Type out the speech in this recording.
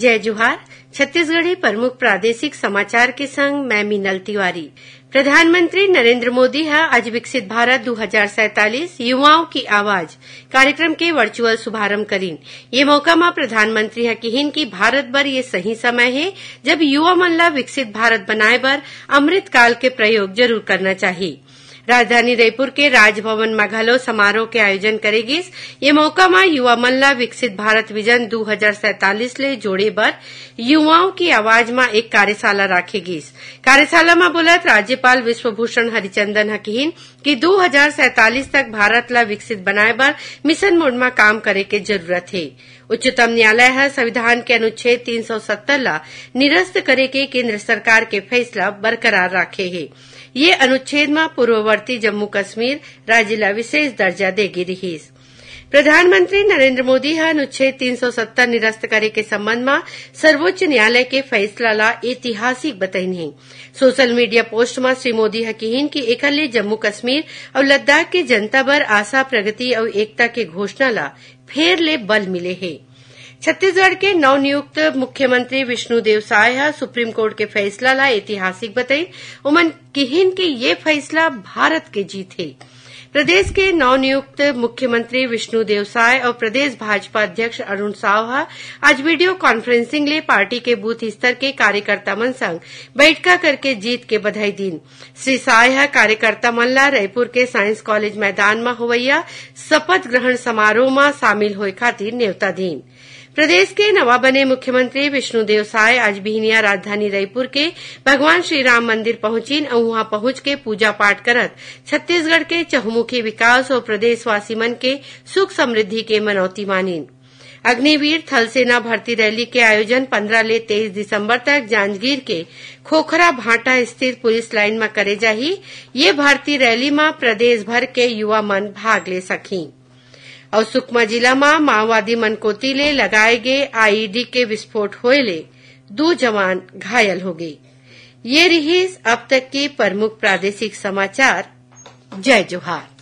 जय जुहार छत्तीसगढ़ी प्रमुख प्रादेशिक समाचार के संग मैं मीनल तिवारी प्रधानमंत्री नरेंद्र मोदी है आज विकसित भारत दो युवाओं की आवाज कार्यक्रम के वर्चुअल शुभारंभ करीन ये मौका मां प्रधानमंत्री है किहिन की भारत पर ये सही समय है जब युवा मल्ला विकसित भारत बनाए बर अमृत काल के प्रयोग जरूर करना चाहिए राजधानी रायपुर के राजभवन घलो समारोह के करेगी ये मौका મોકામાં युवा मल्ला विकसित भारत विजन दो हजार ले जोड़े बर युवाओं की आवाज में एक कार्यशाला रखेगी कार्यशाला में बोलत राज्यपाल विश्वभूषण हरिचंदन हकीन कि दो हजार तक भारत ला विकसित बनाए बर मिशन मोड में काम करे के जरूरत है उच्चतम न्यायालय है संविधान के अनुच्छेद 370 ला निरस्त करे के केंद्र सरकार के फैसला बरकरार रखे है ये अनुच्छेद में पूर्ववर्ती भर्ती जम्मू राज्य ला विशेष दर्जा देगी रिहीस प्रधानमंत्री नरेंद्र मोदी हा अनुच्छेद सत्तर निरस्त करे के संबंध में सर्वोच्च न्यायालय के फैसला ला ऐतिहासिक बताई नहीं सोशल मीडिया पोस्ट में श्री मोदी हकीन की एक जम्मू कश्मीर और लद्दाख के जनता पर आशा प्रगति और एकता के घोषणा ला फेर ले बल मिले हैं छत्तीसगढ़ के नवनियुक्त मुख्यमंत्री विष्णुदेव साय सुप्रीम कोर्ट के फैसला ला ऐतिहासिक बताई उमन किहिन के ये फैसला भारत के जीत है प्रदेश के नवनियुक्त मुख्यमंत्री विष्णुदेव साय और प्रदेश भाजपा अध्यक्ष अरुण सावहा आज वीडियो कॉन्फ्रेंसिंग ले पार्टी के बूथ स्तर के कार्यकर्ता मन संग बैठका करके जीत के बधाई दिन श्री साय कार्यकर्ता मन ला रायपुर के साइंस कॉलेज मैदान में होवैया शपथ ग्रहण समारोह में शामिल होए खातिर न्यौता दीन प्रदेश के नवा बने मुख्यमंत्री विष्णुदेव साय आज बिहनिया राजधानी रायपुर के भगवान श्री राम मंदिर पहुंची और वहां पहुंच के पूजा पाठ करत छत्तीसगढ़ के चहुमुखी विकास और प्रदेशवासी मन के सुख समृद्धि के मनौती मानी अग्निवीर थल सेना भर्ती रैली के आयोजन 15 ले 23 दिसंबर तक जांजगीर के खोखरा भाटा स्थित पुलिस लाइन में करे जाही ये भर्ती रैली में प्रदेश भर के युवा मन भाग ले सकें और અવ સુકમા જિલ્લામાં માઓવાદી મનકોતીલે लगाए गए आईईडी के विस्फोट हो दो जवान घायल हो गए ये रही अब तक के प्रमुख प्रादेशिक समाचार जय जोहार